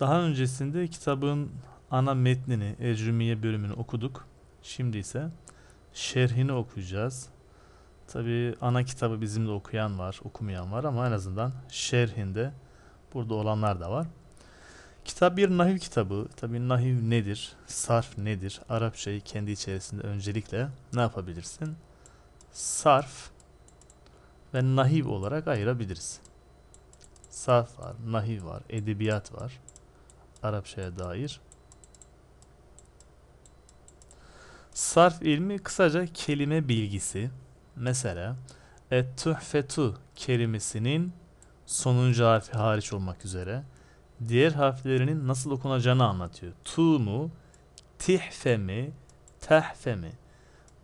Daha öncesinde kitabın ana metnini, Ecrümiye bölümünü okuduk. Şimdi ise şerhini okuyacağız. Tabi ana kitabı bizim de okuyan var, okumayan var ama en azından şerhinde burada olanlar da var. Kitap bir nahiv kitabı. Tabi nahiv nedir? Sarf nedir? Arapçayı kendi içerisinde öncelikle ne yapabilirsin? Sarf ve nahiv olarak ayırabiliriz. Sarf var, nahiv var, edebiyat var. Arapçaya dair. Sarf ilmi kısaca kelime bilgisi. Mesela et-tuhfetu kelimesinin sonuncu harfi hariç olmak üzere diğer harflerinin nasıl okunacağını anlatıyor. Tu mu, tihfe mi, tehfe mi?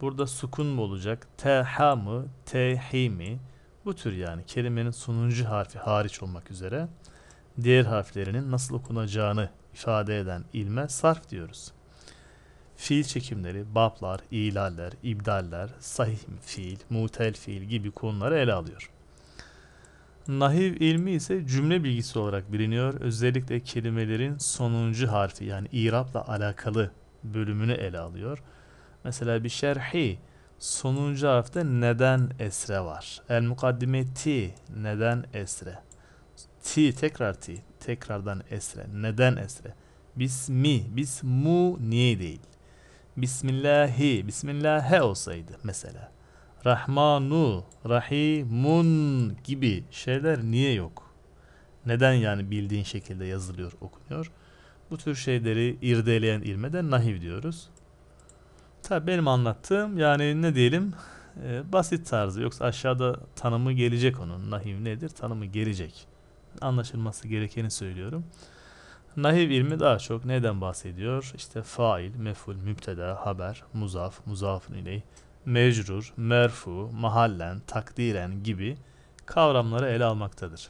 Burada sukun mu olacak, teha mı, tehi mi? Bu tür yani kelimenin sonuncu harfi hariç olmak üzere diğer harflerinin nasıl okunacağını ifade eden ilme sarf diyoruz. Fiil çekimleri, bablar, ilaller, ibdaller, sahih fiil, mutel fiil gibi konuları ele alıyor. Nahiv ilmi ise cümle bilgisi olarak biliniyor. Özellikle kelimelerin sonuncu harfi yani irapla alakalı bölümünü ele alıyor. Mesela bir şerhi sonuncu harfte neden esre var. El mukaddime ti neden esre. Ti tekrar ti Tekrardan esre. Neden esre? Bismi. bismu niye değil? Bismillahi. Bismillahe olsaydı mesela. Rahmanu, Rahimun gibi şeyler niye yok? Neden yani bildiğin şekilde yazılıyor, okunuyor? Bu tür şeyleri irdeleyen ilme de nahiv diyoruz. Tabi benim anlattığım yani ne diyelim e, basit tarzı yoksa aşağıda tanımı gelecek onun. Nahiv nedir? Tanımı gelecek anlaşılması gerekeni söylüyorum. Nahiv ilmi daha çok neden bahsediyor? İşte fail, meful, müpteda, haber, muzaf, muzafın ileyh, mecrur, merfu, mahallen, takdiren gibi kavramları ele almaktadır.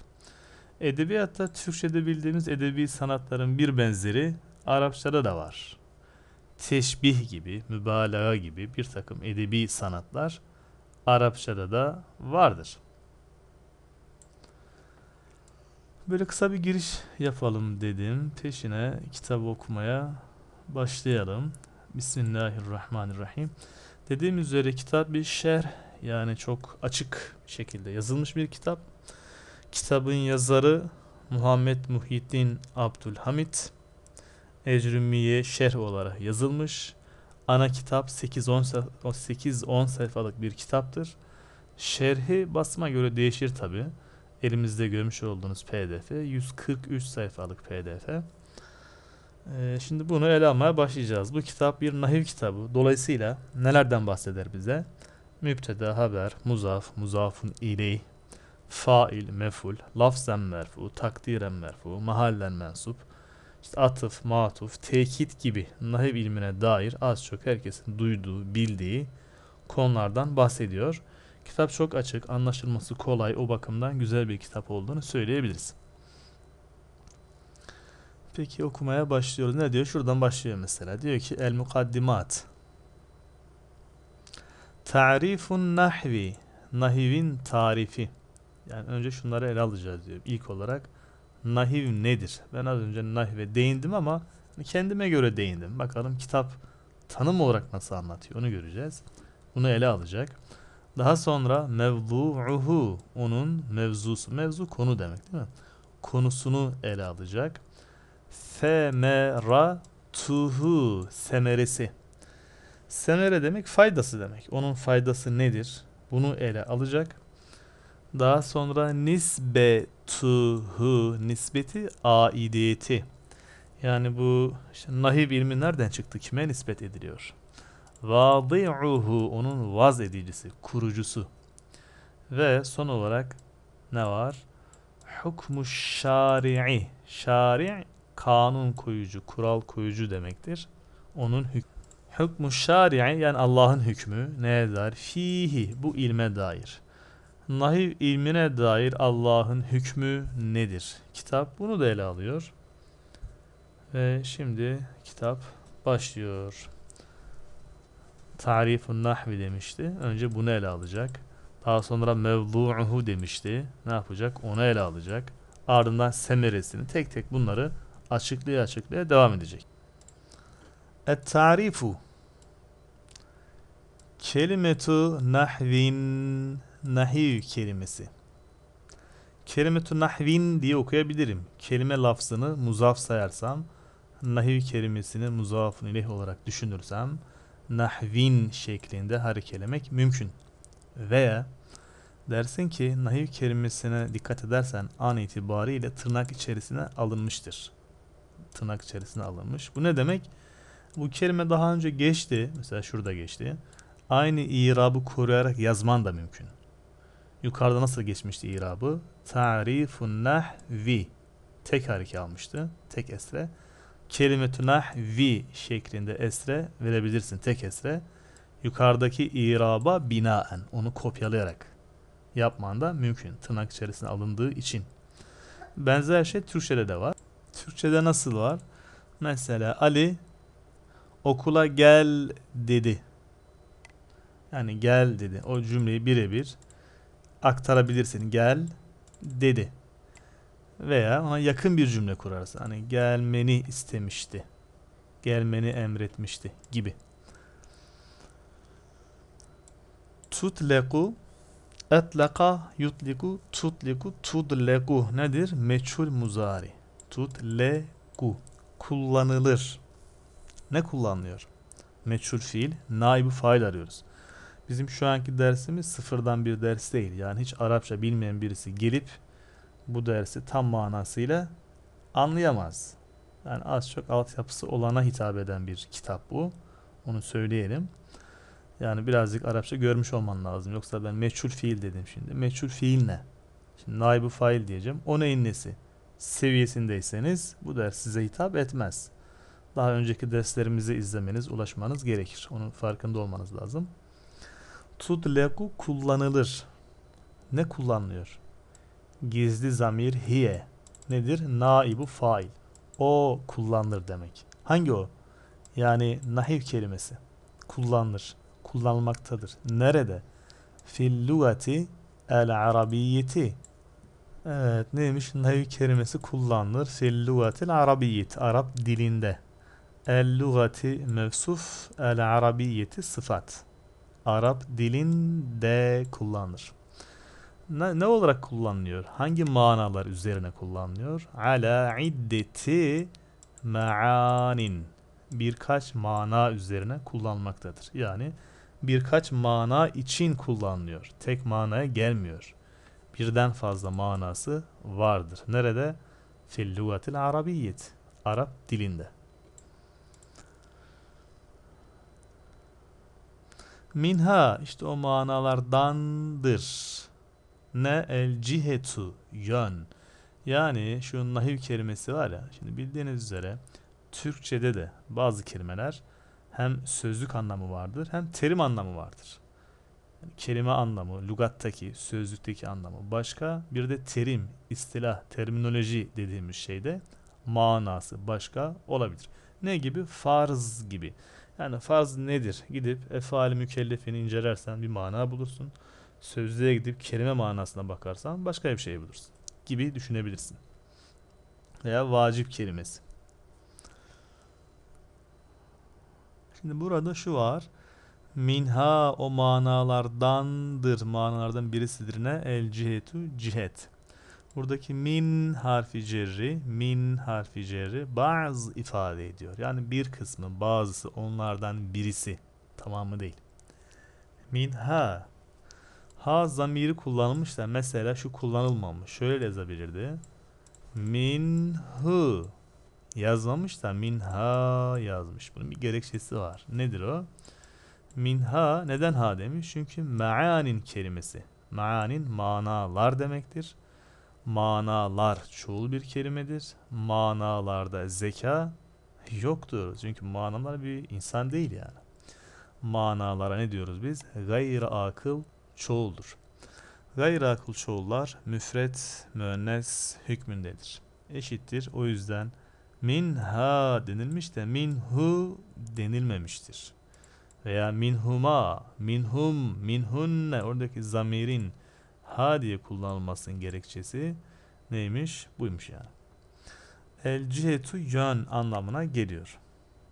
Edebiyatta Türkçe'de bildiğimiz edebi sanatların bir benzeri Arapçada da var. Teşbih gibi, mübalağa gibi bir takım edebi sanatlar Arapçada da vardır. Böyle kısa bir giriş yapalım dedim. Peşine kitabı okumaya başlayalım. Bismillahirrahmanirrahim. Dediğim üzere kitap bir şer yani çok açık şekilde yazılmış bir kitap. Kitabın yazarı Muhammed Muhyiddin Abdülhamit. Ecrümiye şerh olarak yazılmış. Ana kitap 8-10 sayfalık bir kitaptır. Şerhi basma göre değişir tabi elimizde görmüş olduğunuz pdf 143 sayfalık pdf ee, şimdi bunu ele almaya başlayacağız bu kitap bir nahiv kitabı dolayısıyla nelerden bahseder bize müpteda haber muzaf muzafun ileyh fail meful lafzen merfu takdiren merfu mahallen mensup işte atıf, matuf, tekit gibi nahiv ilmine dair az çok herkesin duyduğu, bildiği konulardan bahsediyor. Kitap çok açık, anlaşılması kolay, o bakımdan güzel bir kitap olduğunu söyleyebiliriz. Peki okumaya başlıyoruz. Ne diyor? Şuradan başlıyor mesela. Diyor ki El Mukaddimat. Ta'rifun nahvi. Nahivin tarifi. Yani önce şunları ele alacağız diyor. İlk olarak nahiv nedir? Ben az önce nahive değindim ama kendime göre değindim. Bakalım kitap tanım olarak nasıl anlatıyor onu göreceğiz. Bunu ele alacak. Daha sonra mevdu'uhu onun mevzusu. Mevzu konu demek değil mi? Konusunu ele alacak. Semeratuhu semeresi. Semere demek faydası demek. Onun faydası nedir? Bunu ele alacak. Daha sonra nisbetuhu nisbeti aidiyeti. Yani bu işte nahiv ilmi nereden çıktı? Kime nispet ediliyor? Vâdi'uhu onun vaz edicisi, kurucusu. Ve son olarak ne var? Hukmu şari'i. Şari' kanun koyucu, kural koyucu demektir. Onun hükmü. Hükmü şari'i yani Allah'ın hükmü neye dair? Fihi bu ilme dair. Nahiv ilmine dair Allah'ın hükmü nedir? Kitap bunu da ele alıyor. Ve şimdi kitap başlıyor tarifun nahvi demişti. Önce bunu ele alacak. Daha sonra mevdu'uhu demişti. Ne yapacak? Onu ele alacak. Ardından semeresini tek tek bunları açıklaya açıklaya devam edecek. Et tarifu Kelimetu nahvin nahiv kelimesi. Kelimetu nahvin diye okuyabilirim. Kelime lafzını muzaf sayarsam, nahiv kelimesini muzafun ileh olarak düşünürsem, nahvin şeklinde harekelemek mümkün. Veya dersin ki nahiv kelimesine dikkat edersen an itibariyle tırnak içerisine alınmıştır. Tırnak içerisine alınmış. Bu ne demek? Bu kelime daha önce geçti. Mesela şurada geçti. Aynı irabı koruyarak yazman da mümkün. Yukarıda nasıl geçmişti irabı? Ta'rifun nahvi. Tek hareke almıştı. Tek esre. Kelime tünah vi şeklinde esre verebilirsin. Tek esre. Yukarıdaki iraba binaen onu kopyalayarak yapman da mümkün. Tırnak içerisine alındığı için. Benzer şey Türkçe'de de var. Türkçe'de nasıl var? Mesela Ali okula gel dedi. Yani gel dedi. O cümleyi birebir aktarabilirsin. Gel dedi veya ona yakın bir cümle kurarsa hani gelmeni istemişti. Gelmeni emretmişti gibi. Tutleku etleka yutliku tutliku tudleku nedir? Meçhul muzari. Tutleku kullanılır. Ne kullanılıyor? Meçhul fiil, naibu fail arıyoruz. Bizim şu anki dersimiz sıfırdan bir ders değil. Yani hiç Arapça bilmeyen birisi gelip bu dersi tam manasıyla anlayamaz. Yani az çok altyapısı olana hitap eden bir kitap bu. Onu söyleyelim. Yani birazcık Arapça görmüş olman lazım. Yoksa ben meçhul fiil dedim şimdi. Meçhul fiil ne? Şimdi naibu fail diyeceğim. O neyin nesi? Seviyesindeyseniz bu ders size hitap etmez. Daha önceki derslerimizi izlemeniz, ulaşmanız gerekir. Onun farkında olmanız lazım. Tutleku kullanılır. Ne kullanılıyor? gizli zamir hiye nedir? Naibu fail. O kullanılır demek. Hangi o? Yani nahiv kelimesi. Kullanılır. Kullanılmaktadır. Nerede? Fil lugati el arabiyeti. Evet neymiş? Nahiv kelimesi kullanılır. Fil el-arabiyeti, Arap dilinde. El lugati mevsuf el arabiyeti sıfat. Arap dilinde kullanılır ne, ne olarak kullanılıyor? Hangi manalar üzerine kullanılıyor? Ala iddeti maanin birkaç mana üzerine kullanmaktadır. Yani birkaç mana için kullanılıyor. Tek manaya gelmiyor. Birden fazla manası vardır. Nerede? Fil lugatil arabiyyet. Arap dilinde. Minha işte o manalardandır ne el cihetu yön. Yani şu nahiv kelimesi var ya. Şimdi bildiğiniz üzere Türkçede de bazı kelimeler hem sözlük anlamı vardır hem terim anlamı vardır. Yani kelime anlamı, lugattaki, sözlükteki anlamı başka. Bir de terim, istilah, terminoloji dediğimiz şeyde manası başka olabilir. Ne gibi? Farz gibi. Yani farz nedir? Gidip efali mükellefini incelersen bir mana bulursun sözlüğe gidip kelime manasına bakarsan başka bir şey bulursun gibi düşünebilirsin. Veya vacip kelimesi. Şimdi burada şu var. Minha o manalardandır. Manalardan birisidir ne? El cihetu cihet. Buradaki min harfi cerri, min harfi cerri bazı ifade ediyor. Yani bir kısmı, bazısı, onlardan birisi. Tamamı değil. Minha Ha zamiri kullanılmış da mesela şu kullanılmamış. Şöyle yazabilirdi. Minhu yazmamış da minha yazmış. Bunun bir gerekçesi var. Nedir o? Minha neden ha demiş? Çünkü maanin kelimesi. Maanin manalar demektir. Manalar çoğul bir kelimedir. Manalarda zeka yoktur. Çünkü manalar bir insan değil yani. Manalara ne diyoruz biz? Gayr akıl çoğuldur. Gayriakıl çoğullar müfret, müennes hükmündedir. Eşittir. O yüzden minha denilmiş de minhu denilmemiştir. Veya minhuma, minhum, minhunne oradaki zamirin ha diye kullanılmasının gerekçesi neymiş? Buymuş yani. El cihetu yön anlamına geliyor.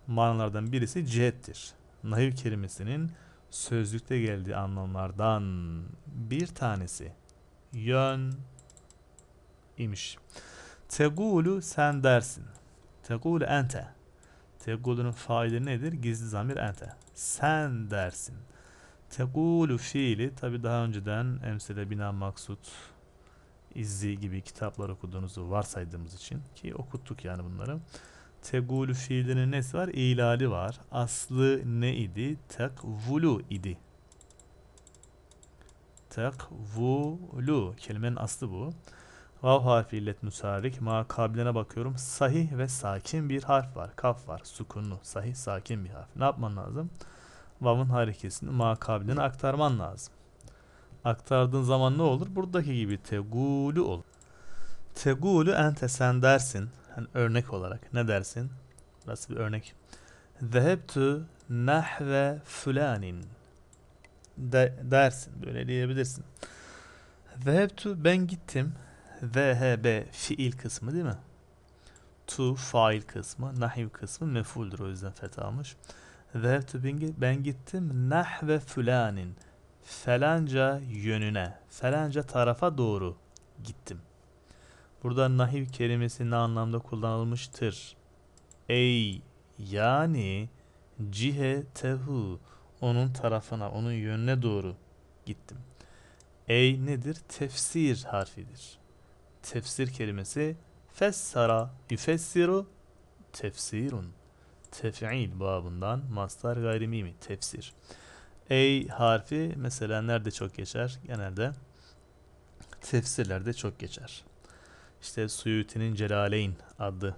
Manalardan birisi cihettir. Nahiv kelimesinin sözlükte geldiği anlamlardan bir tanesi yön imiş. Tegulu sen dersin. Tegulu ente. Tegulu'nun faili nedir? Gizli zamir ente. Sen dersin. Tegulu fiili tabi daha önceden emsile bina maksut izzi gibi kitaplar okuduğunuzu varsaydığımız için ki okuttuk yani bunları. Tegulu fiilinin nesi var? İlali var. Aslı ne idi? Tekvulu idi. Tekvulu. Kelimenin aslı bu. Vav harfi illet müsarik. Ma bakıyorum. Sahih ve sakin bir harf var. Kaf var. Sukunlu. Sahih sakin bir harf. Ne yapman lazım? Vav'ın harekesini ma aktarman lazım. Aktardığın zaman ne olur? Buradaki gibi tegulu olur. Tegulu ente sen dersin. Yani örnek olarak ne dersin? Burası bir örnek. Zehebtu nahve fulanin de, dersin. Böyle diyebilirsin. Zehebtu ben gittim. Zehebe fiil kısmı değil mi? To fail kısmı. Nahiv kısmı mefuldür O yüzden fetha almış. Zehebtu ben gittim. Nahve fulanin. Felanca yönüne. Felanca tarafa doğru gittim. Burada nahiv kelimesi ne anlamda kullanılmıştır? Ey yani cihe tehu onun tarafına, onun yönüne doğru gittim. Ey nedir? Tefsir harfidir. Tefsir kelimesi fessara yufessiru tefsirun. Tef'il babından mastar gayrimimi tefsir. Ey harfi mesela nerede çok geçer? Genelde tefsirlerde çok geçer işte Suyuti'nin Celaleyn adlı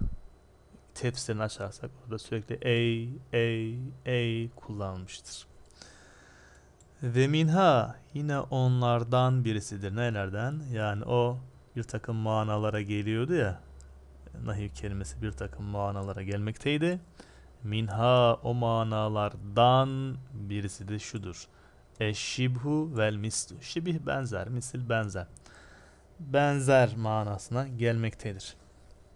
tefsirini açarsak orada sürekli ey ey ey kullanmıştır. Ve minha yine onlardan birisidir. Nelerden? Yani o bir takım manalara geliyordu ya. Nahiv kelimesi bir takım manalara gelmekteydi. Minha o manalardan birisi de şudur. Eşşibhu vel mislu. Şibih benzer, misil benzer benzer manasına gelmektedir.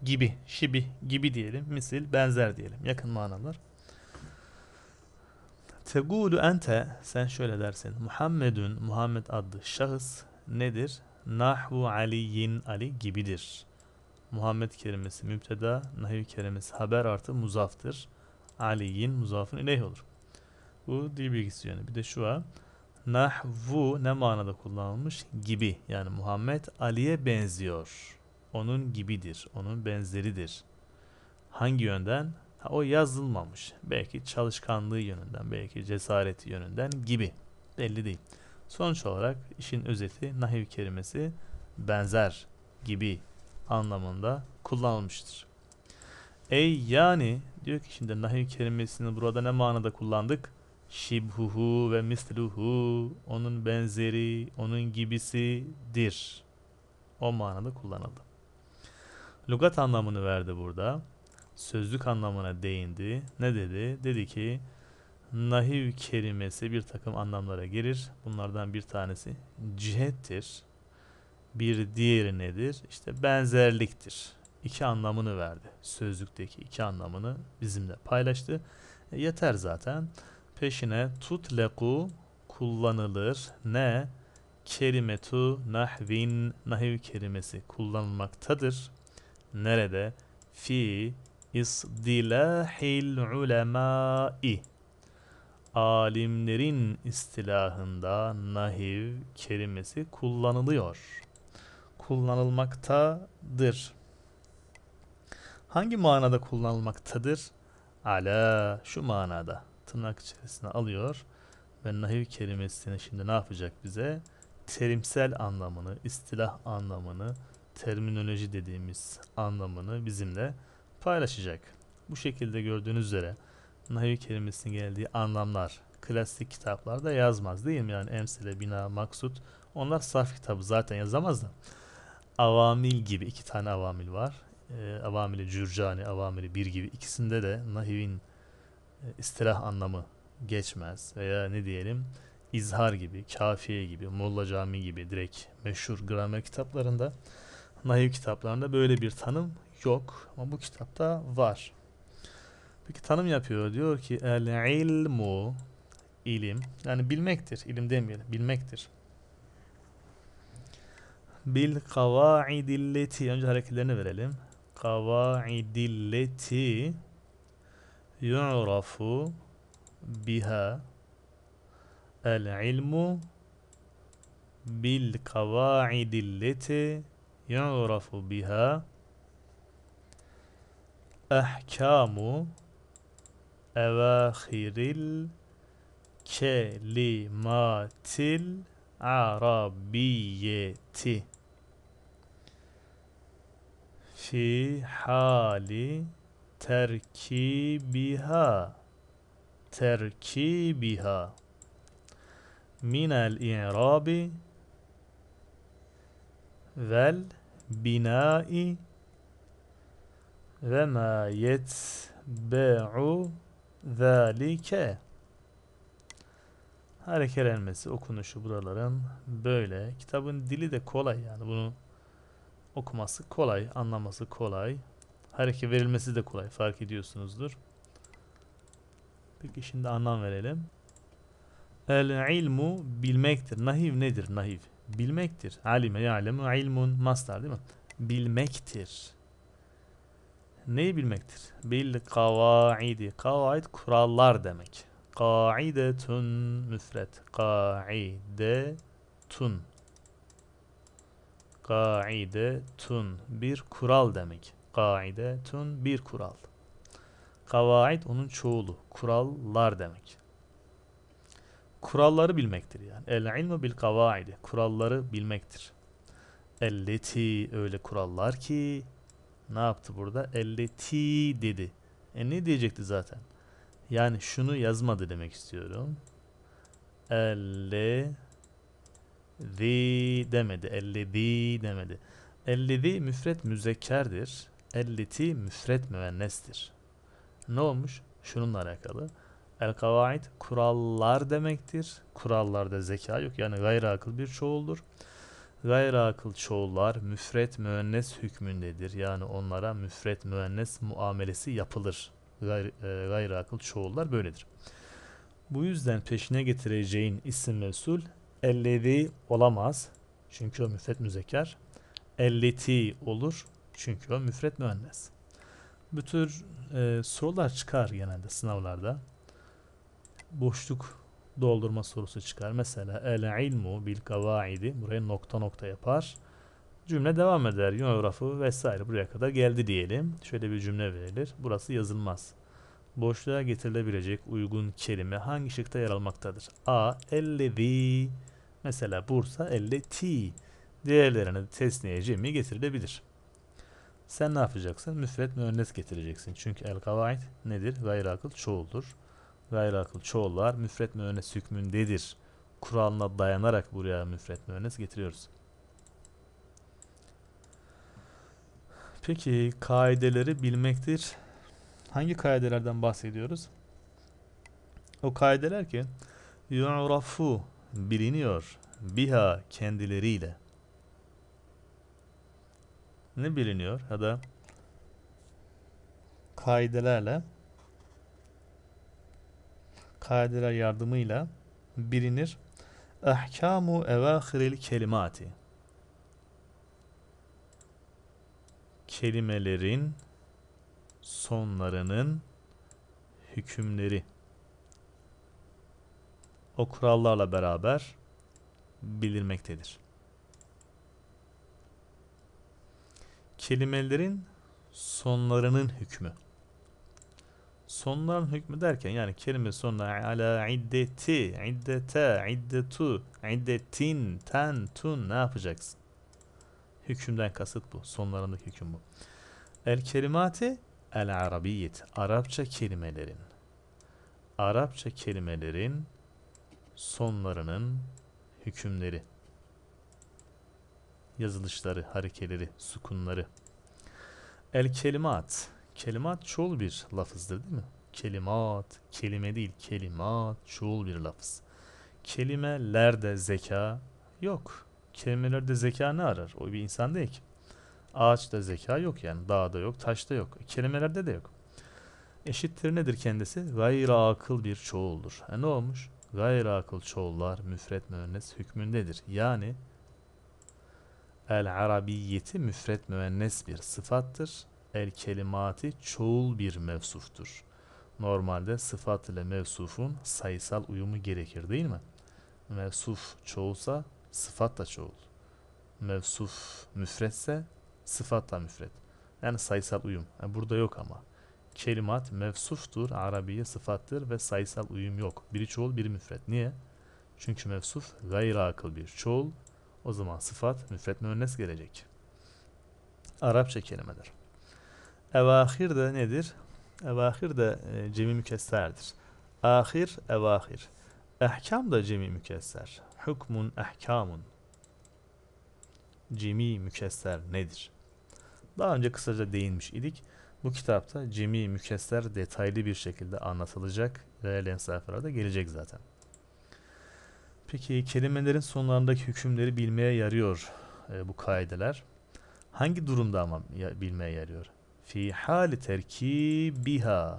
Gibi, şibi, gibi diyelim, misil, benzer diyelim. Yakın manalar. Tegulu ente, sen şöyle dersin. Muhammedun, Muhammed adlı şahıs nedir? Nahvu aliyin Ali gibidir. Muhammed kelimesi müpteda, nahiv kelimesi haber artı muzaftır. Aliyin muzafın ileyh olur. Bu dil bilgisi yani. Bir de şu var nahvu ne manada kullanılmış? Gibi. Yani Muhammed Ali'ye benziyor. Onun gibidir. Onun benzeridir. Hangi yönden? Ha, o yazılmamış. Belki çalışkanlığı yönünden, belki cesareti yönünden. gibi. Belli değil. Sonuç olarak işin özeti nahiv kelimesi benzer gibi anlamında kullanılmıştır. Ey yani diyor ki şimdi nahiv kelimesini burada ne manada kullandık? şibhuhu ve misluhu onun benzeri, onun gibisidir. O manada kullanıldı. Lugat anlamını verdi burada. Sözlük anlamına değindi. Ne dedi? Dedi ki nahiv kelimesi bir takım anlamlara gelir. Bunlardan bir tanesi cihettir. Bir diğeri nedir? İşte benzerliktir. İki anlamını verdi. Sözlükteki iki anlamını bizimle paylaştı. E, yeter zaten. Peşine tutleku kullanılır. Ne? Kelimetu nahvin nahiv kelimesi kullanılmaktadır. Nerede? Fi isdilahil ulemai alimlerin istilahında nahiv kelimesi kullanılıyor. Kullanılmaktadır. Hangi manada kullanılmaktadır? Ala şu manada tırnak içerisine alıyor ve nahiv kelimesini şimdi ne yapacak bize? Terimsel anlamını, istilah anlamını, terminoloji dediğimiz anlamını bizimle paylaşacak. Bu şekilde gördüğünüz üzere nahiv kelimesinin geldiği anlamlar klasik kitaplarda yazmaz değil mi? Yani emsile, bina, maksut onlar sarf kitabı zaten yazamaz da. Avamil gibi iki tane avamil var. E, avamili Cürcani, avamili bir gibi ikisinde de nahivin istilah anlamı geçmez veya ne diyelim izhar gibi, kafiye gibi, Molla Cami gibi direkt meşhur gramer kitaplarında, nahiv kitaplarında böyle bir tanım yok ama bu kitapta var. Peki tanım yapıyor diyor ki el ilmu ilim yani bilmektir ilim demeyelim bilmektir. Bil kavaidilleti önce hareketlerini verelim. Kavaidilleti يعرف بها العلم بالقواعد التي يعرف بها أحكام أواخر الكلمات العربية في حال terkibiha terkibiha minel i'rabi vel binai ve ma yetbe'u zalike harekelenmesi okunuşu buraların böyle kitabın dili de kolay yani bunu okuması kolay anlaması kolay hareket verilmesi de kolay fark ediyorsunuzdur. Peki şimdi anlam verelim. El ilmu bilmektir. Nahiv nedir? Nahiv. Bilmektir. Alime ya'lemu ilmun mastar değil mi? Bilmektir. Neyi bilmektir? Bil kavaidi. Kavaid kurallar demek. Kaidetun müfret. Kaidetun. Kaidetun. Bir kural demek. Kaidetun bir kural. Kavaid onun çoğulu. Kurallar demek. Kuralları bilmektir yani. El ilmu bil kavaidi. Kuralları bilmektir. Elleti öyle kurallar ki ne yaptı burada? Elleti dedi. E ne diyecekti zaten? Yani şunu yazmadı demek istiyorum. Elle zi demedi. Elle zi demedi. Elle zi müfret müzekkerdir elleti müfret müennestir. Ne olmuş? Şununla alakalı. El kavaid kurallar demektir. Kurallarda zeka yok. Yani gayri akıl bir çoğuldur. Gayri akıl çoğullar müfret müennes hükmündedir. Yani onlara müfret müennes muamelesi yapılır. Gayri, e, gayri akıl çoğullar böyledir. Bu yüzden peşine getireceğin isim mesul elledi olamaz. Çünkü o müfret müzekar. Elleti olur. Çünkü o müfret müennes. Bu tür e, sorular çıkar genelde sınavlarda. Boşluk doldurma sorusu çıkar. Mesela el ilmu bil kavaidi buraya nokta nokta yapar. Cümle devam eder. Yonografı vesaire buraya kadar geldi diyelim. Şöyle bir cümle verilir. Burası yazılmaz. Boşluğa getirilebilecek uygun kelime hangi şıkta yer almaktadır? A. Ellezi. Mesela Bursa elleti. Diğerlerine tesniye mi getirilebilir. Sen ne yapacaksın? Müfret müennes getireceksin. Çünkü el kavaid nedir? Gayriakıl çoğuldur. Gayriakıl çoğullar müfret müennes hükmündedir. Kuralına dayanarak buraya müfret müennes getiriyoruz. Peki kaideleri bilmektir. Hangi kaidelerden bahsediyoruz? O kaideler ki yu'rafu biliniyor biha kendileriyle ne biliniyor ya da kaidelerle kaideler yardımıyla bilinir. Ehkamu evahiril kelimati kelimelerin sonlarının hükümleri o kurallarla beraber bildirmektedir. kelimelerin sonlarının hükmü. Sonların hükmü derken yani kelime sonuna ala iddeti, iddete, iddetu, iddetin, ten, tun ne yapacaksın? Hükümden kasıt bu. Sonlarındaki hüküm bu. El kelimati el arabiyet. Arapça kelimelerin. Arapça kelimelerin sonlarının hükümleri yazılışları, harekeleri, sukunları. El kelimat. Kelimat çoğul bir lafızdır değil mi? Kelimat, kelime değil, kelimat çoğul bir lafız. Kelimelerde zeka yok. Kelimelerde zeka ne arar? O bir insan değil ki. Ağaçta zeka yok yani. Dağda yok, taşta yok. Kelimelerde de yok. Eşittir nedir kendisi? Gayra akıl bir çoğuldur. E ne olmuş? Gayra akıl çoğullar müfret müennes hükmündedir. Yani El arabiyeti müfret müennes bir sıfattır. El kelimati çoğul bir mevsuftur. Normalde sıfat ile mevsufun sayısal uyumu gerekir değil mi? Mevsuf çoğulsa sıfat da çoğul. Mevsuf müfretse sıfat da müfret. Yani sayısal uyum. Yani burada yok ama. Kelimat mevsuftur, arabiye sıfattır ve sayısal uyum yok. Biri çoğul, biri müfret. Niye? Çünkü mevsuf gayri akıl bir çoğul, o zaman sıfat müfret müennes gelecek. Arapça kelimeler. Evahir de nedir? Evahir de e, cemi mükesserdir. Ahir, evahir. Ehkam da cemi mükesser. Hukmun ehkamun. Cemi mükesser nedir? Daha önce kısaca değinmiş idik. Bu kitapta cemi mükesser detaylı bir şekilde anlatılacak. İlerleyen sayfalarda gelecek zaten. Peki kelimelerin sonlarındaki hükümleri bilmeye yarıyor e, bu kaideler. Hangi durumda ama ya, bilmeye yarıyor? Fi hali terkibiha.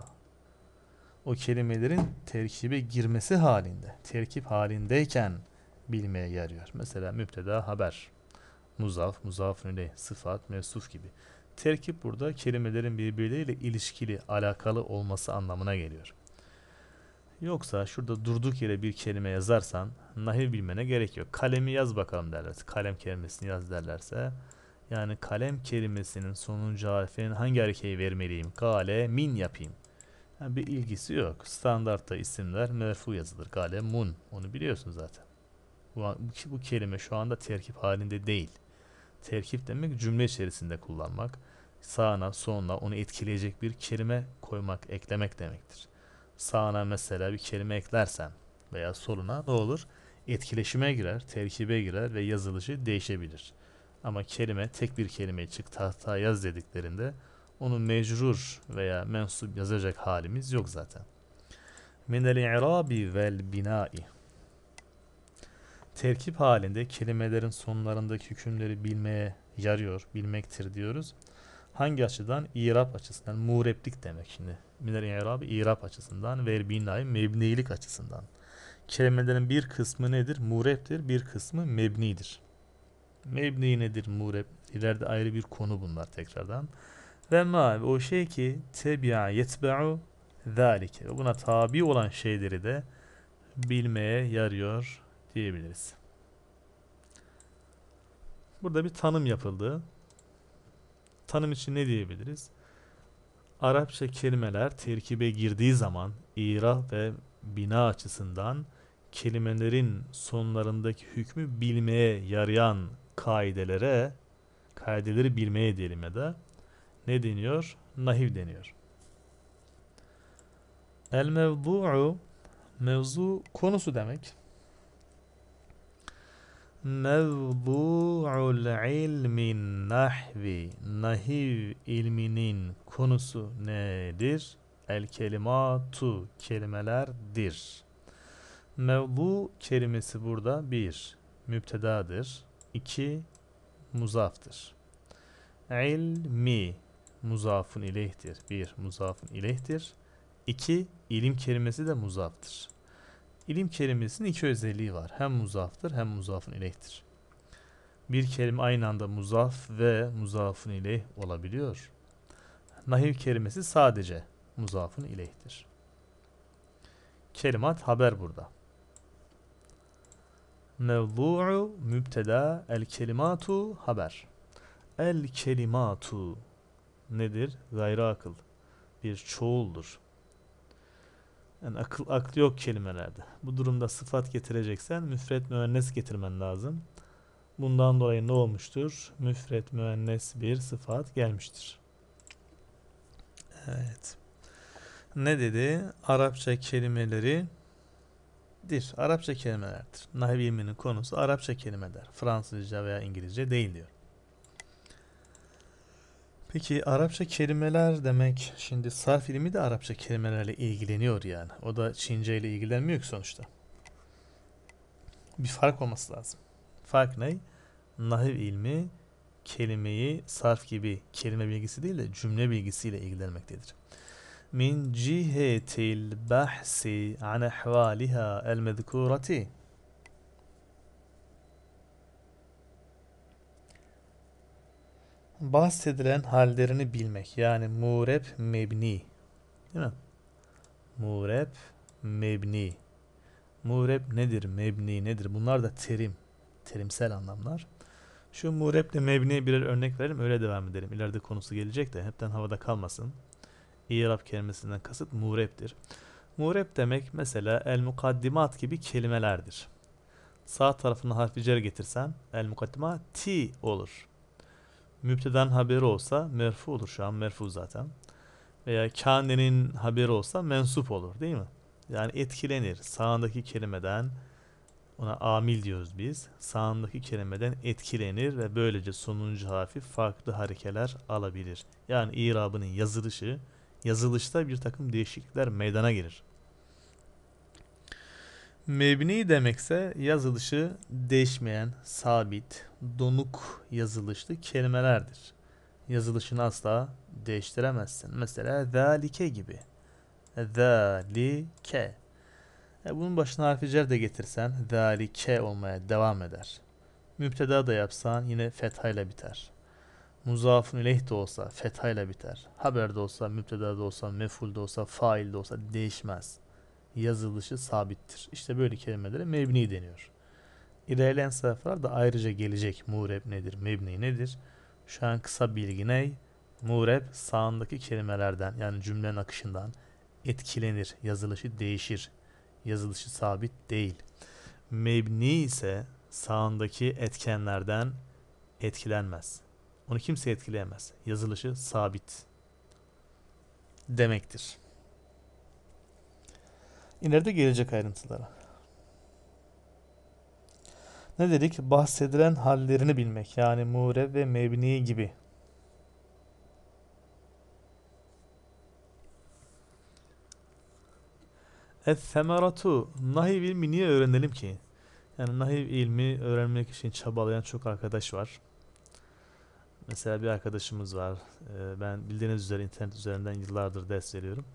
O kelimelerin terkibe girmesi halinde, terkip halindeyken bilmeye yarıyor. Mesela müpteda haber, muzaf, muzaf ileyh, sıfat, mevsuf gibi. Terkip burada kelimelerin birbirleriyle ilişkili, alakalı olması anlamına geliyor. Yoksa şurada durduk yere bir kelime yazarsan nahiv bilmene gerek yok. Kalemi yaz bakalım derlerse. Kalem kelimesini yaz derlerse. Yani kalem kelimesinin sonuncu harfinin hangi harekeyi vermeliyim? Gale min yapayım. Yani bir ilgisi yok. Standartta isimler merfu yazılır. Gale mun. Onu biliyorsun zaten. Bu, bu, bu kelime şu anda terkip halinde değil. Terkip demek cümle içerisinde kullanmak. Sağına, sonuna onu etkileyecek bir kelime koymak, eklemek demektir sağına mesela bir kelime eklersen veya soluna ne olur? Etkileşime girer, terkibe girer ve yazılışı değişebilir. Ama kelime tek bir kelime çık tahta yaz dediklerinde onu mecrur veya mensup yazacak halimiz yok zaten. Min el i'rabi vel binai. Terkip halinde kelimelerin sonlarındaki hükümleri bilmeye yarıyor, bilmektir diyoruz. Hangi açıdan? İrab açısından. Mureplik demek şimdi. Minel İrab, İrab açısından. Ve binayı mebnilik açısından. Kelimelerin bir kısmı nedir? Mureptir. Bir kısmı mebnidir. Mebni nedir? Murep. İleride ayrı bir konu bunlar tekrardan. Ve ma o şey ki tebi'a yetbe'u zalike. Buna tabi olan şeyleri de bilmeye yarıyor diyebiliriz. Burada bir tanım yapıldı. Tanım için ne diyebiliriz? Arapça kelimeler terkibe girdiği zaman ira ve bina açısından kelimelerin sonlarındaki hükmü bilmeye yarayan kaidelere kaideleri bilmeye diyelim ya da ne deniyor? Nahiv deniyor. El mevdu'u mevzu konusu demek. Mevdu'ul ilmin nahvi Nahiv ilminin konusu nedir? El kelimatu kelimelerdir. Mevdu kelimesi burada bir müptedadır. iki muzaftır. İlmi muzafun ilehtir. Bir muzafun ilehtir. İki ilim kelimesi de muzaftır. İlim kelimesinin iki özelliği var. Hem muzaftır hem muzafın ilehtir. Bir kelime aynı anda muzaf ve muzafın ileyh olabiliyor. Nahiv kelimesi sadece muzafın ileyhtir. Kelimat haber burada. Mevdu'u mübteda el kelimatu haber. El kelimatu nedir? Gayri akıl. Bir çoğuldur. Yani akıl aklı yok kelimelerde. Bu durumda sıfat getireceksen müfret müennes getirmen lazım. Bundan dolayı ne olmuştur? Müfret müennes bir sıfat gelmiştir. Evet. Ne dedi? Arapça kelimeleri dir. Arapça kelimelerdir. Nahv ilminin konusu Arapça kelimeler. Fransızca veya İngilizce değil diyor. Peki Arapça kelimeler demek şimdi sarf ilmi de Arapça kelimelerle ilgileniyor yani. O da Çince ile ilgilenmiyor ki sonuçta. Bir fark olması lazım. Fark ne? Nahiv ilmi kelimeyi sarf gibi kelime bilgisi değil de cümle bilgisiyle ilgilenmektedir. Min cihetil bahsi an ehvaliha el mezkurati bahsedilen hallerini bilmek. Yani mureb mebni. Değil mi? Mureb mebni. Mureb nedir? Mebni nedir? Bunlar da terim. Terimsel anlamlar. Şu mureb ile mebniye birer örnek verelim. Öyle devam edelim. İleride konusu gelecek de hepten havada kalmasın. İrab kelimesinden kasıt mureb'dir. Mureb demek mesela el mukaddimat gibi kelimelerdir. Sağ tarafına harfi cer getirsem el mukaddima ti olur müpteden haberi olsa merfu olur şu an merfu zaten. Veya kânenin haberi olsa mensup olur değil mi? Yani etkilenir. Sağındaki kelimeden ona amil diyoruz biz. Sağındaki kelimeden etkilenir ve böylece sonuncu harfi farklı harekeler alabilir. Yani irabının yazılışı, yazılışta bir takım değişiklikler meydana gelir. Mebni demekse yazılışı değişmeyen, sabit, donuk yazılışlı kelimelerdir. Yazılışını asla değiştiremezsin. Mesela zalike gibi. Zalike. E bunun başına harfi cer de getirsen zalike olmaya devam eder. Müpteda da yapsan yine fethayla biter. Muzafun ileyh de olsa fethayla biter. Haber de olsa, müpteda da olsa, meful de olsa, fail de olsa değişmez.'' yazılışı sabittir. İşte böyle kelimelere mebni deniyor. İlerleyen sayfalarda ayrıca gelecek mureb nedir, mebni nedir? Şu an kısa bilgi ne? Mureb sağındaki kelimelerden yani cümlenin akışından etkilenir, yazılışı değişir. Yazılışı sabit değil. Mebni ise sağındaki etkenlerden etkilenmez. Onu kimse etkileyemez. Yazılışı sabit demektir. İleride gelecek ayrıntılara. Ne dedik? Bahsedilen hallerini bilmek. Yani mure ve mebni gibi. Es-semeratu nahiv ilmi niye öğrenelim ki? Yani nahiv ilmi öğrenmek için çabalayan çok arkadaş var. Mesela bir arkadaşımız var. Ee, ben bildiğiniz üzere internet üzerinden yıllardır ders veriyorum.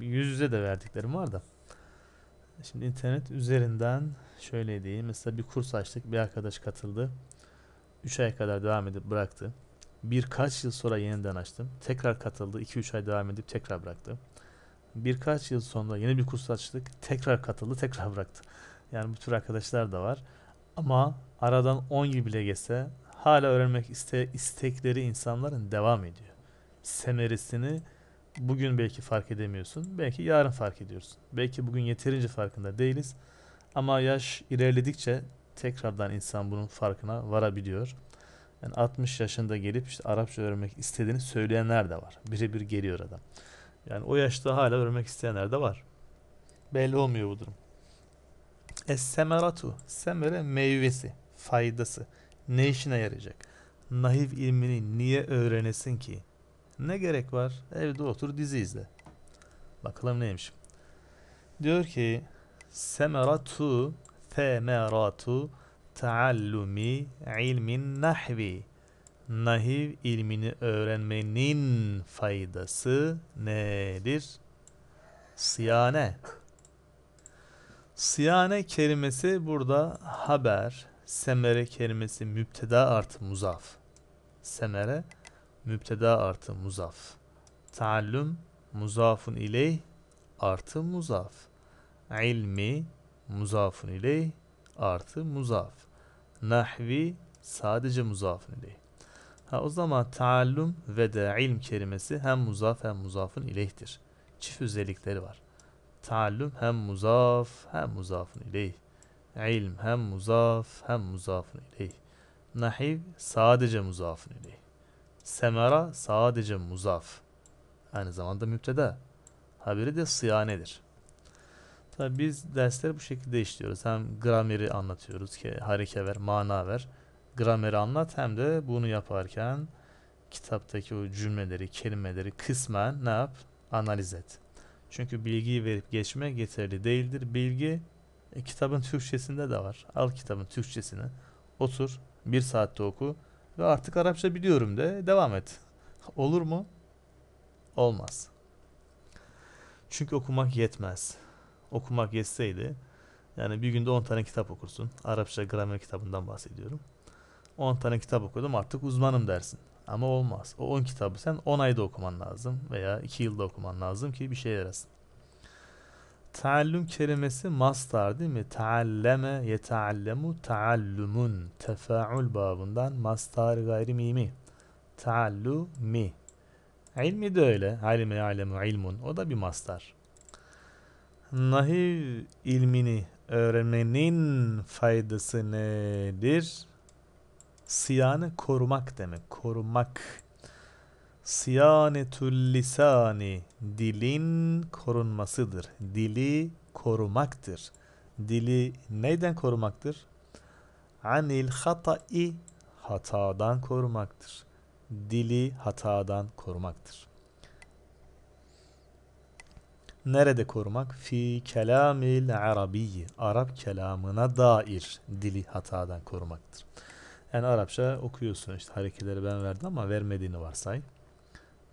Yüz yüze de verdiklerim var da. Şimdi internet üzerinden şöyle diyeyim. Mesela bir kurs açtık. Bir arkadaş katıldı. 3 ay kadar devam edip bıraktı. Birkaç yıl sonra yeniden açtım. Tekrar katıldı. 2-3 ay devam edip tekrar bıraktı. Birkaç yıl sonra yeni bir kurs açtık. Tekrar katıldı. Tekrar bıraktı. Yani bu tür arkadaşlar da var. Ama aradan 10 yıl bile geçse hala öğrenmek iste, istekleri insanların devam ediyor. Semerisini bugün belki fark edemiyorsun. Belki yarın fark ediyorsun. Belki bugün yeterince farkında değiliz. Ama yaş ilerledikçe tekrardan insan bunun farkına varabiliyor. Yani 60 yaşında gelip işte Arapça öğrenmek istediğini söyleyenler de var. Birebir geliyor adam. Yani o yaşta hala öğrenmek isteyenler de var. Belli olmuyor bu durum. Es-semeratu. Semere meyvesi, faydası. Ne işine yarayacak? Nahiv ilmini niye öğrenesin ki? Ne gerek var? Evde otur dizi izle. Bakalım neymiş. Diyor ki semeratu femeratu taallumi ilmin nahvi nahiv ilmini öğrenmenin faydası nedir? Siyane. Siyane kelimesi burada haber, semere kelimesi müpteda artı muzaf. Semere müpteda artı muzaf. Taallüm muzafun iley, artı muzaf. İlmi muzafun iley, artı muzaf. Nahvi sadece muzafun iley. Ha o zaman taallüm ve de ilm kelimesi hem muzaf hem muzafın ileyhtir. Çift özellikleri var. Taallüm hem muzaf hem muzafın iley, İlm hem muzaf hem muzafın iley, Nahiv sadece muzafın iley. Semera sadece muzaf. Aynı zamanda müpteda. Haberi de sıyanedir. Tabi biz dersleri bu şekilde işliyoruz. Hem grameri anlatıyoruz ki hareke ver, mana ver. Grameri anlat hem de bunu yaparken kitaptaki o cümleleri, kelimeleri kısmen ne yap? Analiz et. Çünkü bilgiyi verip geçmek yeterli değildir. Bilgi e, kitabın Türkçesinde de var. Al kitabın Türkçesini. Otur. Bir saatte oku. Ve artık Arapça biliyorum de devam et. Olur mu? Olmaz. Çünkü okumak yetmez. Okumak yetseydi yani bir günde 10 tane kitap okursun. Arapça gramer kitabından bahsediyorum. 10 tane kitap okudum artık uzmanım dersin. Ama olmaz. O 10 kitabı sen 10 ayda okuman lazım veya 2 yılda okuman lazım ki bir şey yarasın. Taallüm kelimesi mastar değil mi? Taalleme, yeteallemu, taallumun. Tefaul babından mastar gayri mimi. Taallumi. İlmi de öyle. Alime alemu ilmun. O da bir mastar. Nahiv ilmini öğrenmenin faydası nedir? Siyanı korumak demek. Korumak. Siyanetül lisani dilin korunmasıdır. Dili korumaktır. Dili neyden korumaktır? Anil hata'i hatadan korumaktır. Dili hatadan korumaktır. Nerede korumak? Fi kelamil arabiyyi. Arap kelamına dair dili hatadan korumaktır. Yani Arapça okuyorsun işte hareketleri ben verdim ama vermediğini varsay.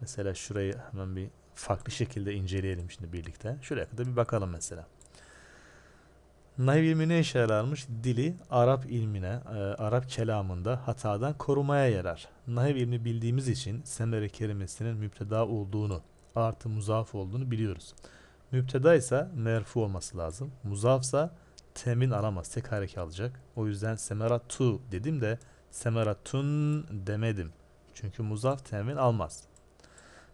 Mesela şurayı hemen bir farklı şekilde inceleyelim şimdi birlikte. Şuraya kadar bir bakalım mesela. Naiv ilmi ne işe yararmış? Dili Arap ilmine, e, Arap kelamında hatadan korumaya yarar. Naiv ilmi bildiğimiz için semere kelimesinin müpteda olduğunu, artı muzaf olduğunu biliyoruz. Müpteda ise merfu olması lazım. Muzafsa temin alamaz, tek hareke alacak. O yüzden semeratu dedim de semeratun demedim. Çünkü muzaf temin almaz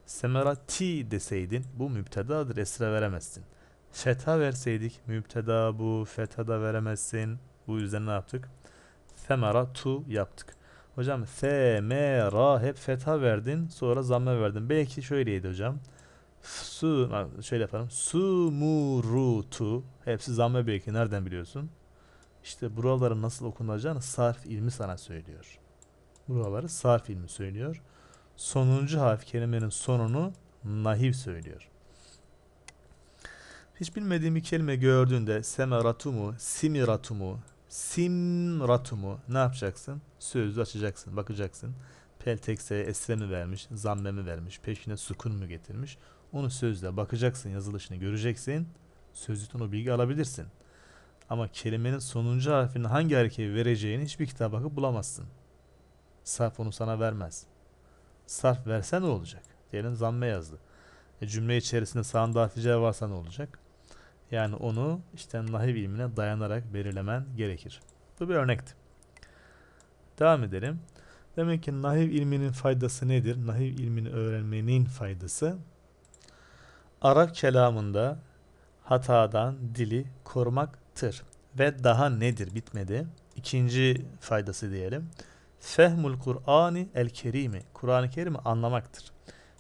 semerati deseydin bu mübtedadır, esra veremezsin. Feta verseydik mübteda bu feta da veremezsin. Bu yüzden ne yaptık? Femera tu yaptık. Hocam semera hep feta verdin sonra zamme verdin. Belki şöyleydi hocam. Su şöyle yapalım. Sumurutu hepsi zamme belki nereden biliyorsun? İşte buraların nasıl okunacağını sarf ilmi sana söylüyor. Buraları sarf ilmi söylüyor sonuncu harf kelimenin sonunu nahif söylüyor. Hiç bilmediğim bir kelime gördüğünde semeratumu, simiratumu, simratumu ne yapacaksın? Sözlü açacaksın, bakacaksın. Peltekse esre mi vermiş, zamme mi vermiş, peşine sukun mu getirmiş? Onu sözle bakacaksın, yazılışını göreceksin. Sözlükten o bilgi alabilirsin. Ama kelimenin sonuncu harfinin hangi hareketi vereceğini hiçbir kitaba bakıp bulamazsın. Sarf onu sana vermez sarf verse ne olacak? Diyelim zamme yazdı. E, cümle içerisinde sağında harfi varsa ne olacak? Yani onu işte nahiv ilmine dayanarak belirlemen gerekir. Bu bir örnekti. Devam edelim. Demek ki nahiv ilminin faydası nedir? Nahiv ilmini öğrenmenin faydası Arap kelamında hatadan dili korumaktır. Ve daha nedir bitmedi. İkinci faydası diyelim. Fehmul Kur'ani el kerimi. Kur'an-ı Kerim'i anlamaktır.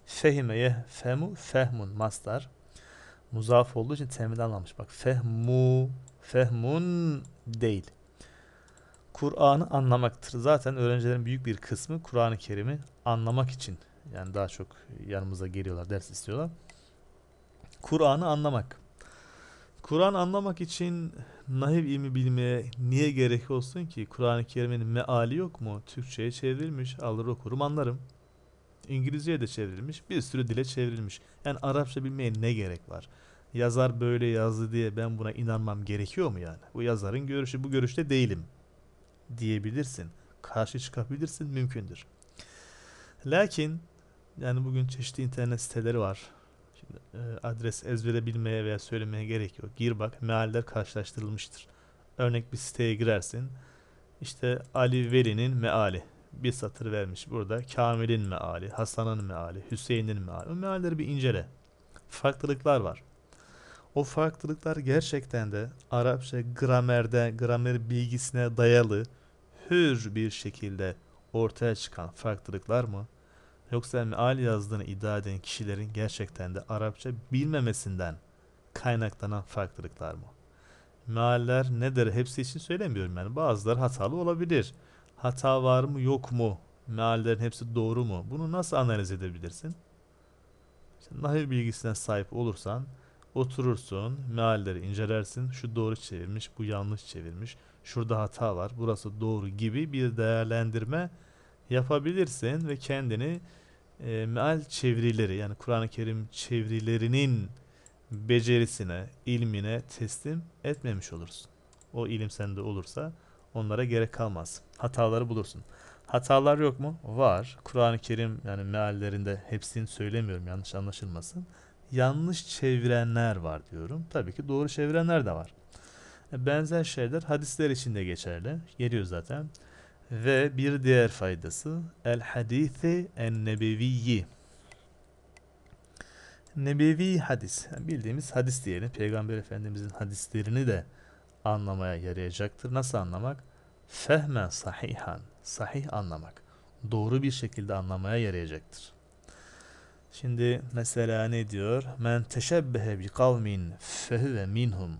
Fehime yehfemu fehmun mastar. Muzaf olduğu için temid anlamış. Bak fehmu fehmun değil. Kur'an'ı anlamaktır. Zaten öğrencilerin büyük bir kısmı Kur'an-ı Kerim'i anlamak için yani daha çok yanımıza geliyorlar, ders istiyorlar. Kur'an'ı anlamak. Kur'an anlamak için nahiv ilmi bilmeye niye gerek olsun ki? Kur'an-ı Kerim'in meali yok mu? Türkçe'ye çevrilmiş, alır okurum anlarım. İngilizce'ye de çevrilmiş, bir sürü dile çevrilmiş. Yani Arapça bilmeye ne gerek var? Yazar böyle yazdı diye ben buna inanmam gerekiyor mu yani? Bu yazarın görüşü bu görüşte değilim diyebilirsin. Karşı çıkabilirsin, mümkündür. Lakin yani bugün çeşitli internet siteleri var e, adres ezberebilmeye veya söylemeye gerek yok. Gir bak mealler karşılaştırılmıştır. Örnek bir siteye girersin. İşte Ali Veli'nin meali bir satır vermiş burada. Kamil'in meali, Hasan'ın meali, Hüseyin'in meali. O mealleri bir incele. Farklılıklar var. O farklılıklar gerçekten de Arapça gramerde, gramer bilgisine dayalı hür bir şekilde ortaya çıkan farklılıklar mı? Yoksa Al yazdığını iddia eden kişilerin gerçekten de Arapça bilmemesinden kaynaklanan farklılıklar mı? Mealler nedir? Hepsi için söylemiyorum yani. Bazıları hatalı olabilir. Hata var mı yok mu? Meallerin hepsi doğru mu? Bunu nasıl analiz edebilirsin? İşte nahiv bilgisine sahip olursan oturursun, mealleri incelersin. Şu doğru çevirmiş, bu yanlış çevirmiş. Şurada hata var, burası doğru gibi bir değerlendirme yapabilirsin ve kendini e, meal çevirileri yani Kur'an-ı Kerim çevirilerinin becerisine, ilmine teslim etmemiş olursun. O ilim sende olursa onlara gerek kalmaz. Hataları bulursun. Hatalar yok mu? Var. Kur'an-ı Kerim yani meallerinde hepsini söylemiyorum yanlış anlaşılmasın. Yanlış çevirenler var diyorum. Tabii ki doğru çevirenler de var. E, benzer şeyler hadisler için de geçerli. Geliyor zaten. Ve bir diğer faydası el hadisi en nebeviyi. Nebevi hadis, yani bildiğimiz hadis diyelim. Peygamber Efendimizin hadislerini de anlamaya yarayacaktır. Nasıl anlamak? Fehmen sahihan, sahih anlamak. Doğru bir şekilde anlamaya yarayacaktır. Şimdi mesela ne diyor? Men teşebbehe bi kavmin fehve minhum.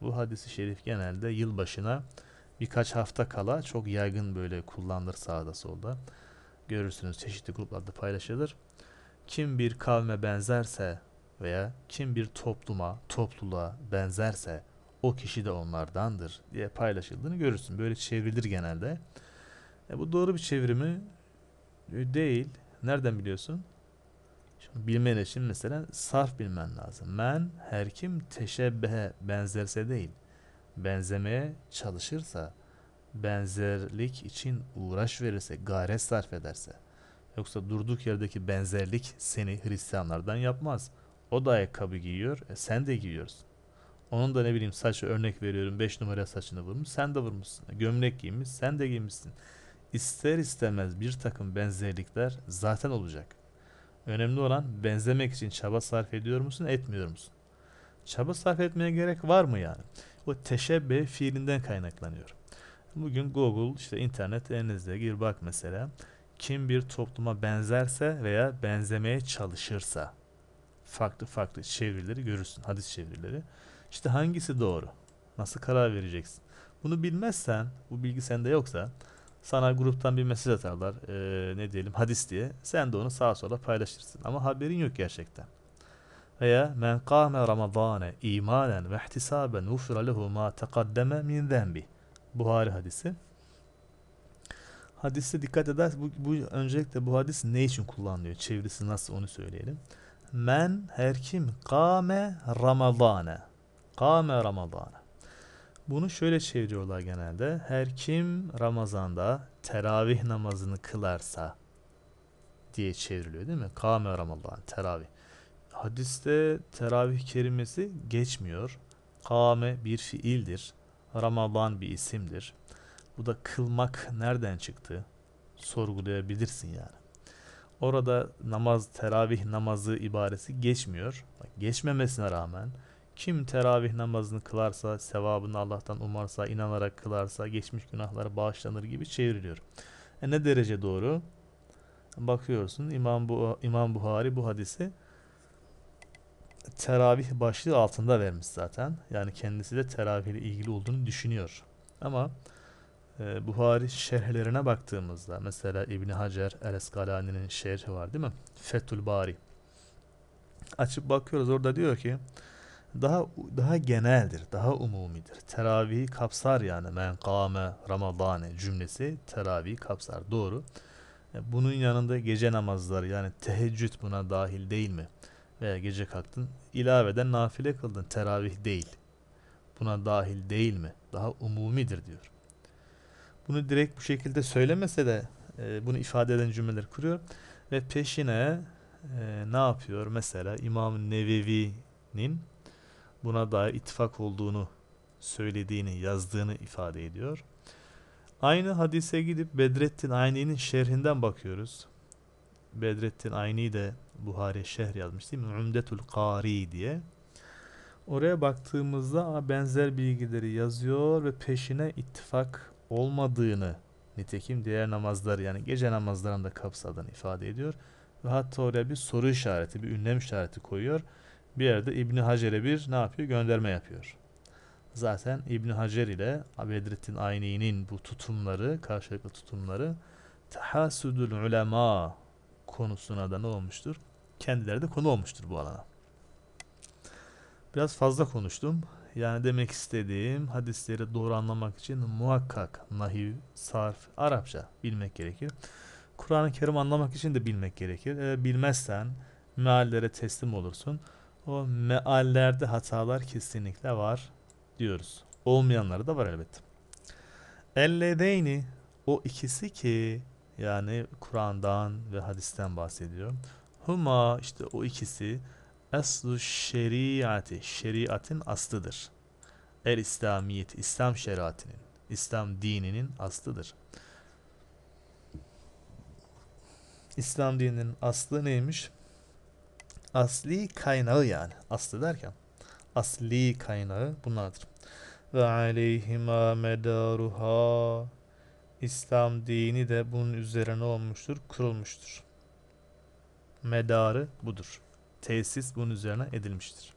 Bu hadisi şerif genelde yılbaşına başına birkaç hafta kala çok yaygın böyle kullanılır sağda solda. Görürsünüz çeşitli gruplarda paylaşılır. Kim bir kavme benzerse veya kim bir topluma, topluluğa benzerse o kişi de onlardandır diye paylaşıldığını görürsün. Böyle çevrilir genelde. E bu doğru bir çevrimi e, değil. Nereden biliyorsun? Şimdi bilmen için mesela sarf bilmen lazım. Men her kim teşebbehe benzerse değil benzemeye çalışırsa, benzerlik için uğraş verirse, gayret sarf ederse, yoksa durduk yerdeki benzerlik seni Hristiyanlardan yapmaz. O da ayakkabı giyiyor, e sen de giyiyoruz Onun da ne bileyim saçı örnek veriyorum 5 numara saçını vurmuş, sen de vurmuşsun. Gömlek giymiş, sen de giymişsin. İster istemez bir takım benzerlikler zaten olacak. Önemli olan benzemek için çaba sarf ediyor musun, etmiyor musun? Çaba sarf etmeye gerek var mı yani? Bu teşebbe fiilinden kaynaklanıyor. Bugün Google, işte internet elinizde gir bak mesela. Kim bir topluma benzerse veya benzemeye çalışırsa farklı farklı çevirileri görürsün. Hadis çevirileri. İşte hangisi doğru? Nasıl karar vereceksin? Bunu bilmezsen, bu bilgi sende yoksa sana gruptan bir mesaj atarlar. Ee, ne diyelim hadis diye. Sen de onu sağa sola paylaşırsın. Ama haberin yok gerçekten veya men kâme ramazâne imanen ve ihtisâben ufra lehu ma tekaddeme min zembi. Buhari hadisi. Hadiste dikkat eder bu, bu öncelikle bu hadis ne için kullanılıyor? Çevirisi nasıl onu söyleyelim. Men her kim kâme ramazâne. Kâme ramazâne. Bunu şöyle çeviriyorlar genelde. Her kim Ramazan'da teravih namazını kılarsa diye çevriliyor değil mi? Kâme Ramazâne teravih hadiste teravih kelimesi geçmiyor. Kame bir fiildir. Ramazan bir isimdir. Bu da kılmak nereden çıktı? Sorgulayabilirsin yani. Orada namaz, teravih namazı ibaresi geçmiyor. Bak, geçmemesine rağmen kim teravih namazını kılarsa, sevabını Allah'tan umarsa, inanarak kılarsa geçmiş günahları bağışlanır gibi çevriliyor. E ne derece doğru? Bakıyorsun İmam, bu İmam Buhari bu hadisi teravih başlığı altında vermiş zaten. Yani kendisi de teravih ile ilgili olduğunu düşünüyor. Ama e, Buhari şerhlerine baktığımızda mesela İbni Hacer El Eskalani'nin şerhi var değil mi? Fethül Bari. Açıp bakıyoruz orada diyor ki daha daha geneldir, daha umumidir. Teravihi kapsar yani men kâme ramadane cümlesi teravihi kapsar. Doğru. E, bunun yanında gece namazları yani teheccüd buna dahil değil mi? veya gece kalktın ilaveden nafile kıldın teravih değil. Buna dahil değil mi? Daha umumidir diyor. Bunu direkt bu şekilde söylemese de e, bunu ifade eden cümleler kuruyor ve peşine e, ne yapıyor? Mesela İmam Nevevi'nin buna dair ittifak olduğunu söylediğini, yazdığını ifade ediyor. Aynı hadise gidip Bedrettin Ayni'nin şerhinden bakıyoruz. Bedrettin Ayni de Buhari şehir yazmış değil mi? Umdetul Kari diye. Oraya baktığımızda benzer bilgileri yazıyor ve peşine ittifak olmadığını nitekim diğer namazlar yani gece namazlarında kapsadığını ifade ediyor. Ve hatta oraya bir soru işareti, bir ünlem işareti koyuyor. Bir yerde İbni Hacer'e bir ne yapıyor? Gönderme yapıyor. Zaten İbni Hacer ile Bedrettin Ayni'nin bu tutumları, karşılıklı tutumları tahasudul ulema konusuna da ne olmuştur? Kendileri de konu olmuştur bu alana. Biraz fazla konuştum. Yani demek istediğim hadisleri doğru anlamak için muhakkak nahiv, sarf, Arapça bilmek gerekir. Kur'an-ı Kerim anlamak için de bilmek gerekir. E, bilmezsen meallere teslim olursun. O meallerde hatalar kesinlikle var diyoruz. Olmayanları da var elbette. Ellezeyni o ikisi ki yani Kur'an'dan ve hadisten bahsediyor. Huma işte o ikisi eslu şeriatı, şeriatın aslıdır. El İslamiyet, İslam şeriatının, İslam dininin aslıdır. İslam dininin aslı neymiş? Asli kaynağı yani. Aslı derken asli kaynağı bunlardır. Ve aleyhima medaruha İslam dini de bunun üzerine olmuştur, kurulmuştur. Medarı budur. Tesis bunun üzerine edilmiştir.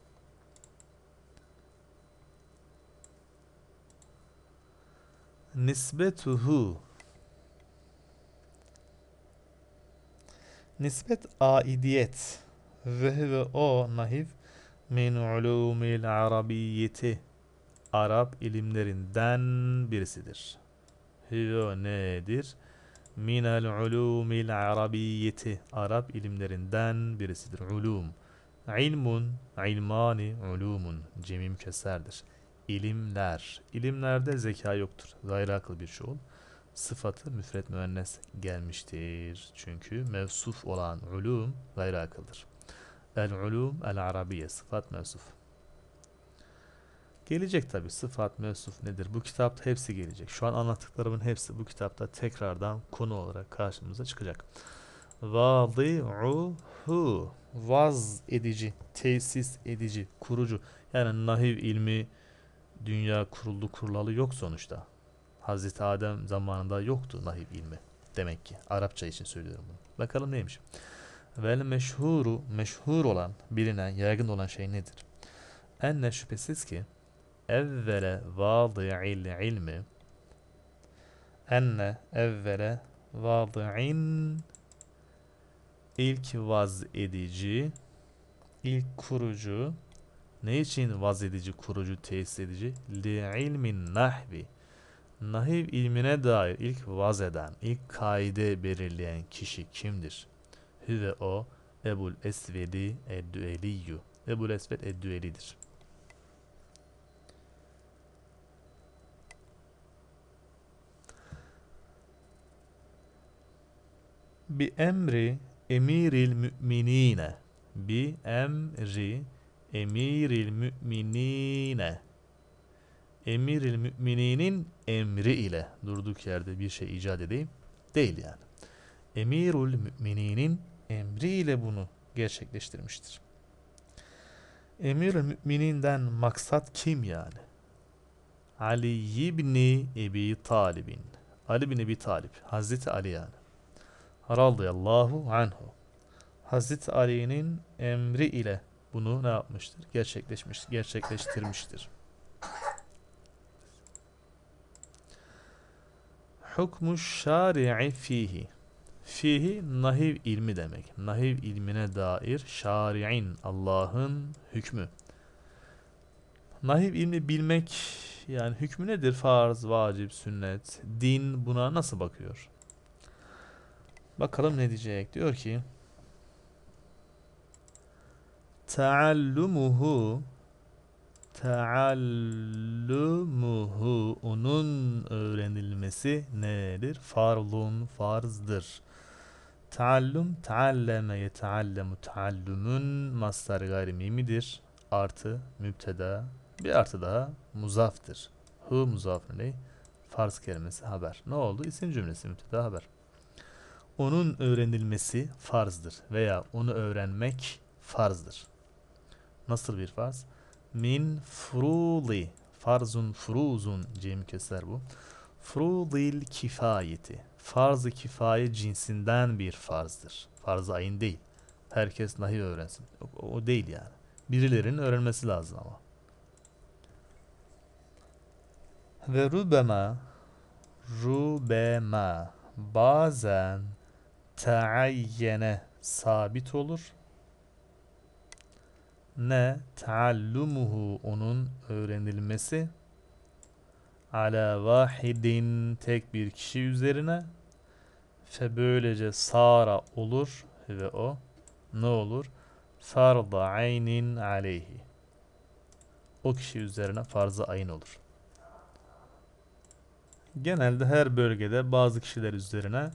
Nisbetuhu nisbet aidiyet ve ve o nahiv min ulumil arabiyeti, Arap ilimlerinden birisidir hüve nedir? Minel ulumil arabiyyeti. Arap ilimlerinden birisidir. Ulum. İlmun, ilmani, ulumun. Cemim keserdir. İlimler. İlimlerde zeka yoktur. Gayri akıl bir şoğul. Sıfatı müfret müennes gelmiştir. Çünkü mevsuf olan ulum gayri akıldır. El ulum el arabiye sıfat mevsuf. Gelecek tabi sıfat, mevsuf nedir? Bu kitapta hepsi gelecek. Şu an anlattıklarımın hepsi bu kitapta tekrardan konu olarak karşımıza çıkacak. Vadi'uhu vaz edici, tesis edici, kurucu. Yani nahiv ilmi dünya kuruldu kurulalı yok sonuçta. Hazreti Adem zamanında yoktu nahiv ilmi. Demek ki Arapça için söylüyorum bunu. Bakalım neymiş. Vel meşhuru, meşhur olan, bilinen, yaygın olan şey nedir? Enne şüphesiz ki evvele vâdi'il ilmi enne evvele vâdi'in ilk vaz edici ilk kurucu ne için vaz edici kurucu tesis edici li ilmin nahvi nahiv ilmine dair ilk vaz eden ilk kaide belirleyen kişi kimdir hüve o Ebul Esvedi Eddüeliyyu Ebul Esved Eddüelidir bi emri emiril müminine bi emri emiril müminine emiril mümininin emri ile durduk yerde bir şey icat edeyim değil yani. Emirul mümininin emri ile bunu gerçekleştirmiştir. Emirül mümininden maksat kim yani? Ali ibni Ebi Talib'in. Ali bin Ebi Talib. Hazreti Ali yani radıyallahu anhu Hazreti Ali'nin emri ile bunu ne yapmıştır? Gerçekleşmiş, gerçekleştirmiştir. Hukmu şari'i fihi. Fihi nahiv ilmi demek. Nahiv ilmine dair şari'in, Allah'ın hükmü. Nahiv ilmi bilmek yani hükmü nedir? Farz, vacip, sünnet, din buna nasıl bakıyor? Bakalım ne diyecek. Diyor ki Taallumuhu Taallumuhu onun öğrenilmesi nedir? Farlun farzdır. Taallum taalleme yeteallemu taallumun mastar gayrimimidir. Artı mübteda. bir artı daha muzaftır. Hu muzaf ne? Farz kelimesi haber. Ne oldu? İsim cümlesi mübteda haber onun öğrenilmesi farzdır veya onu öğrenmek farzdır. Nasıl bir farz? Min fruli farzun fruzun cem keser bu. Frudil kifayeti. Farz-ı kifaye cinsinden bir farzdır. Farz-ı ayın değil. Herkes nahi öğrensin. O, o değil yani. Birilerinin öğrenmesi lazım ama. Ve rubema rubema bazen taayyene sabit olur. Ne taallumuhu onun öğrenilmesi ala vahidin tek bir kişi üzerine fe böylece sara olur ve o ne olur? Farda aynin aleyhi. O kişi üzerine farz-ı ayın olur. Genelde her bölgede bazı kişiler üzerine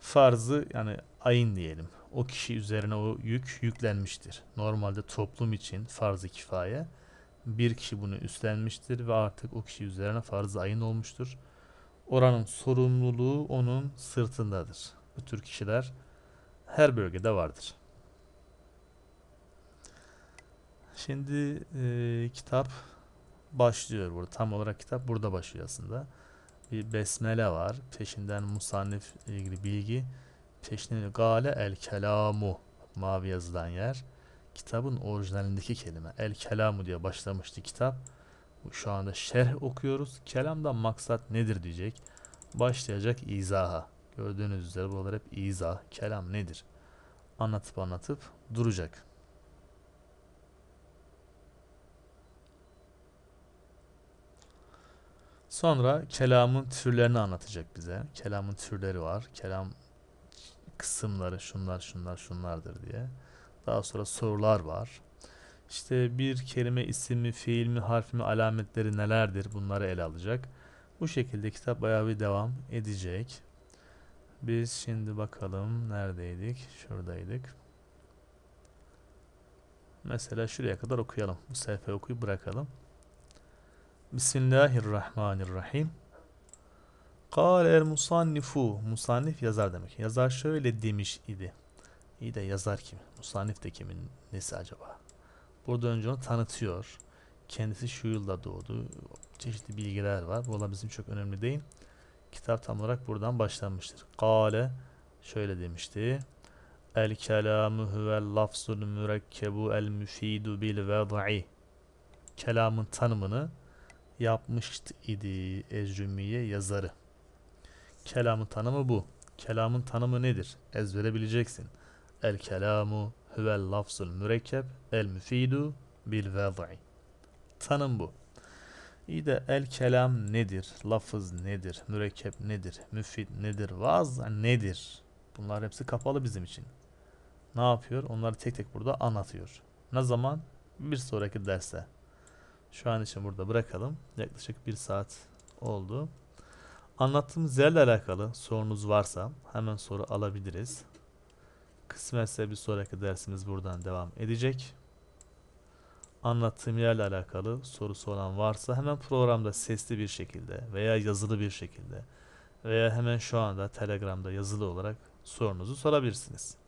farzı yani ayın diyelim. O kişi üzerine o yük yüklenmiştir. Normalde toplum için farz-ı kifaye bir kişi bunu üstlenmiştir ve artık o kişi üzerine farz-ı ayın olmuştur. Oranın sorumluluğu onun sırtındadır. Bu tür kişiler her bölgede vardır. Şimdi e, kitap başlıyor burada. Tam olarak kitap burada başlıyor aslında bir besmele var. Peşinden musannif ilgili bilgi. Peşinden gale el kelamu mavi yazılan yer. Kitabın orijinalindeki kelime el kelamu diye başlamıştı kitap. Şu anda şerh okuyoruz. Kelamdan maksat nedir diyecek. Başlayacak izaha. Gördüğünüz üzere buralar hep izah. Kelam nedir? Anlatıp anlatıp duracak. Sonra kelamın türlerini anlatacak bize. Kelamın türleri var. Kelam kısımları şunlar şunlar şunlardır diye. Daha sonra sorular var. İşte bir kelime ismi, fiil mi, harf mi, alametleri nelerdir bunları ele alacak. Bu şekilde kitap bayağı bir devam edecek. Biz şimdi bakalım neredeydik? Şuradaydık. Mesela şuraya kadar okuyalım. Bu sayfayı okuyup bırakalım. Bismillahirrahmanirrahim. Kâle el musannifu. Musannif yazar demek. Yazar şöyle demiş idi. İyi de yazar kim? Musannif de kimin nesi acaba? Burada önce onu tanıtıyor. Kendisi şu yılda doğdu. Çeşitli bilgiler var. Bu bizim çok önemli değil. Kitap tam olarak buradan başlanmıştır. Kale şöyle demişti. El kelamu huvel lafzul mürekkebu el müfidu bil ved'i. Kelamın tanımını yapmıştı idi Ezrümiye yazarı. Kelamın tanımı bu. Kelamın tanımı nedir? Ezbere bileceksin. El kelamu huvel lafzul mürekkep el müfidu bil vad'i. Tanım bu. İyi de el kelam nedir? Lafız nedir? Mürekkep nedir? Müfid nedir? Vaz nedir? Bunlar hepsi kapalı bizim için. Ne yapıyor? Onları tek tek burada anlatıyor. Ne zaman? Bir sonraki derste. Şu an için burada bırakalım. Yaklaşık bir saat oldu. Anlattığımız yerle alakalı sorunuz varsa hemen soru alabiliriz. Kısmetse bir sonraki dersimiz buradan devam edecek. Anlattığım yerle alakalı sorusu olan varsa hemen programda sesli bir şekilde veya yazılı bir şekilde veya hemen şu anda Telegram'da yazılı olarak sorunuzu sorabilirsiniz.